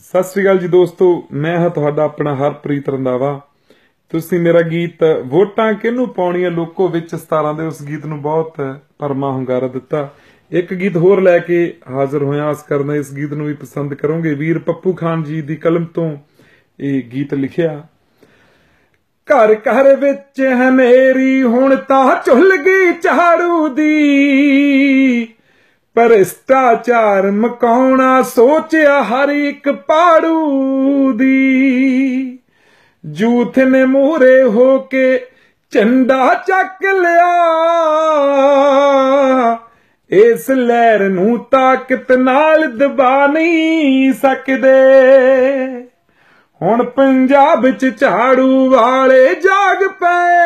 ਸਤਿ ਸ੍ਰੀ ਅਕਾਲ ਜੀ ਦੋਸਤੋ ਮੈਂ ਹਾਂ ਤੁਹਾਡਾ ਆਪਣਾ ਹਰਪ੍ਰੀਤ ਰੰਦਾਵਾ ਤੁਸੀਂ ਮੇਰਾ ਗੀਤ ਵੋਟਾਂ ਕਿਹਨੂੰ ਪਾਉਣੀਆਂ ਲੋਕੋ ਵਿੱਚ 17 ਦੇ ਉਸ ਗੀਤ ਨੂੰ ਬਹੁਤ ਪਰਮਾ ਹੰਗਾਰਾ ਦਿੱਤਾ ਇੱਕ ਗੀਤ ਹੋਰ ਲੈ ਕੇ ਹਾਜ਼ਰ ਹੋਇਆ ਆਸ ਕਰਦਾ ਇਸ ਗੀਤ ਨੂੰ ਵੀ ਪਸੰਦ ਕਰੋਗੇ ਵੀਰ ਪੱਪੂ ਖਾਨ ਜੀ ਦੀ ਕਲਮ ਤੋਂ ਇਹ ਗੀਤ ਲਿਖਿਆ ਘਰ ਘਰ ਵਿੱਚ ਹੈ ਮੇਰੀ ਹੁਣ ਤਾਂ ਝੁੱਲ ਗਈ ਝਾੜੂ ਦੀ ਪਰਸਤਾਚਾਰ ਮਕਾਉਣਾ ਸੋਚਿਆ ਹਰ ਇੱਕ ਪਾੜੂ ਦੀ ਜੂਥ ਨੇ ਮੂਰੇ ਹੋ ਕੇ ਚੰਡਾ ਚੱਕ ਲਿਆ ਇਸ ਲਹਿਰ ਨੂੰ ਤਾਕਤ ਨਾਲ ਦਬਾ ਨਹੀਂ ਸਕਦੇ ਹੁਣ ਪੰਜਾਬ ਚ ਝਾੜੂ ਵਾਲੇ ਜਾਗ ਪਏ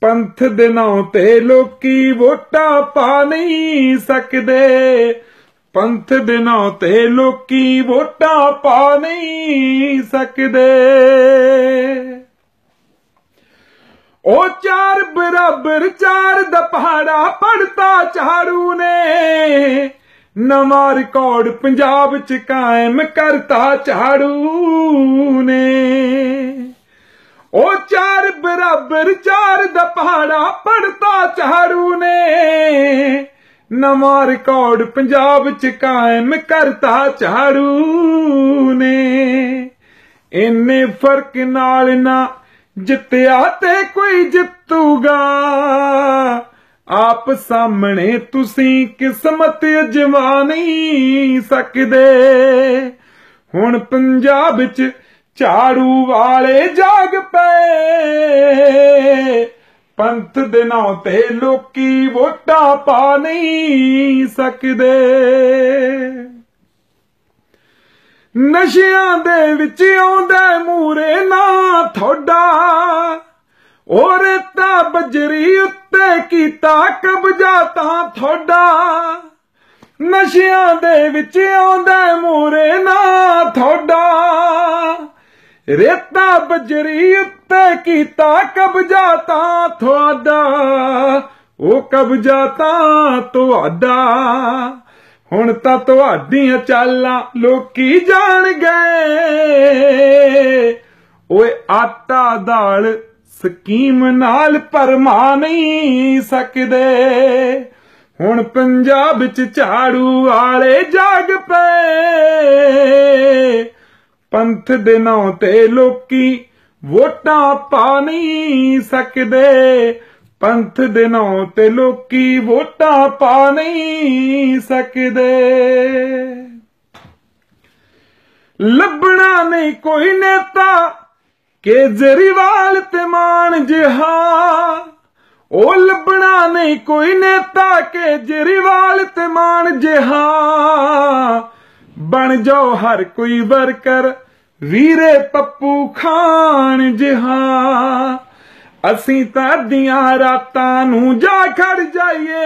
ਪੰਥ ਦੇ ਨਾਂ ਤੇ ਲੋਕੀ ਵੋਟਾਂ ਪਾ ਨਹੀਂ ਸਕਦੇ ਪੰਥ ਦੇ ਨਾਂ ਤੇ ਲੋਕੀ ਵੋਟਾਂ ਪਾ ਨਹੀਂ ਸਕਦੇ ਉਹ ਚਾਰ ਬਰਾਬਰ ਚਾਰ ਦਾ ਪਹਾੜਾ ਪੜਤਾ ਝਾੜੂ ਨੇ ਨਵਾਂ ਰਿਕਾਰਡ ਪੰਜਾਬ ਚ ਕਾਇਮ ਕਰਤਾ ਝਾੜੂ ਨੇ ਉਹ ਚਾਰ ਬਰਾਬਰ ਚਾਰ ਦਾ ਪਹਾੜਾ ਪੜਤਾ ਚਾਰੂ ਨੇ ਨਵਾਂ ਰਿਕਾਰਡ ਪੰਜਾਬ ਚ ਕਾਇਮ ਕਰਤਾ ਚਾਰੂ ਨੇ ਇੰਨੇ ਫਰਕ ਨਾਲ ਨਾ ਜਿੱਤਿਆ ਤੇ ਕੋਈ ਜਿੱਤੂਗਾ ਆਪ ਸਾਹਮਣੇ ਤੁਸੀਂ ਕਿਸਮਤ ਅਜਵਾ ਨਹੀਂ ਸਕਦੇ ਹੁਣ ਪੰਜਾਬ ਵਿੱਚ ਝਾੜੂ ਵਾਲੇ ਜਾਗ ਪਏ ਪੰਥ ਦੇ ਨਾਂ ਤੇ ਲੋਕੀ ਵੋਟਾਂ ਪਾ ਨਹੀਂ ਸਕਦੇ ਨਸ਼ਿਆਂ ਦੇ ਵਿੱਚ ਆਉਂਦਾ ਮੂਰੇ ਨਾ ਥੋੜਾ ਔਰੇ ਤਾਂ ਬਜਰੀ ਉੱਤੇ ਕੀਤਾ ਕਬਜ਼ਾ ਤਾਂ ਥੋੜਾ ਨਸ਼ਿਆਂ ਦੇ ਵਿੱਚ ਆਉਂਦਾ ਰੇਤਾ ਬਜਰੀ ਉੱਤੇ ਕੀਤਾ ਕਬਜ਼ਾ ਤਾਂ ਤੁਹਾਡਾ ਉਹ ਕਬਜ਼ਾ ਤਾਂ ਤੁਹਾਡਾ ਹੁਣ ਤਾਂ ਤੁਹਾਡੀਆਂ ਚਾਲਾਂ ਲੋਕੀ ਜਾਣ ਗਏ ਓਏ ਆਟਾ ਦਾਲ ਸਕੀਮ ਨਾਲ ਪਰਮਾ ਨਹੀਂ ਸਕਦੇ ਹੁਣ ਪੰਜਾਬ ਚ ਝਾੜੂ ਵਾਲੇ ਜਾਗ ਪਏ ਪੰਥ ਦੇ ਨਾਂ ਤੇ ਲੋਕੀ ਵੋਟਾਂ ਪਾ ਨਹੀਂ ਸਕਦੇ ਪੰਥ ਦੇ ਨਾਂ ਤੇ ਲੋਕੀ ਵੋਟਾਂ ਪਾ ਨਹੀਂ ਸਕਦੇ ਲੱਭਣਾ ਨਹੀਂ ਕੋਈ ਨੇਤਾ ਕੇਜਰੀਵਾਲ ਤੇ ਮਾਨ ਜਿਹਾ ਉਹ ਲੱਭਣਾ ਨਹੀਂ ਕੋਈ ਨੇਤਾ ਕੇਜਰੀਵਾਲ ਤੇ ਮਾਨ ਜਿਹਾ ਬਣ ਜਾਓ ਹਰ ਕੋਈ ਵਰਕਰ ਵੀਰੇ ਪੱਪੂ ਖਾਨ ਜਹਾ ਅਸੀਂ ਤਾਂ ਦੀਆਂ ਰਾਤਾਂ ਨੂੰ ਜਾ ਖੜ ਜਾਈਏ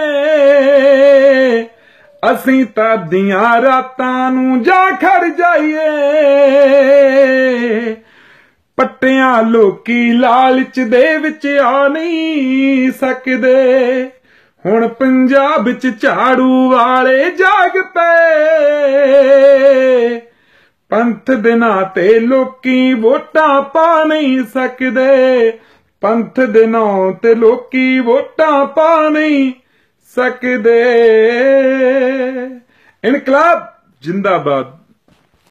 ਅਸੀਂ ਤਾਂ ਦੀਆਂ ਰਾਤਾਂ ਨੂੰ ਜਾ ਖੜ ਜਾਈਏ ਪੱਟਿਆਂ ਲੋਕੀ ਲਾਲਚ ਦੇ ਵਿੱਚ ਆ ਨਹੀਂ ਸਕਦੇ ਹੁਣ ਪੰਜਾਬ ਵਿੱਚ ਝਾੜੂ ਵਾਲੇ ਜਾਗ ਪਏ ਪੰਥ ਦੇ ਨਾਂ ਤੇ ਲੋਕੀ ਵੋਟਾਂ ਪਾ ਨਹੀਂ ਸਕਦੇ ਪੰਥ ਦੇ ਨਾਂ ਤੇ ਲੋਕੀ ਵੋਟਾਂ ਪਾ ਨਹੀਂ ਸਕਦੇ ਇਨਕਲਾਬ ਜਿੰਦਾਬਾਦ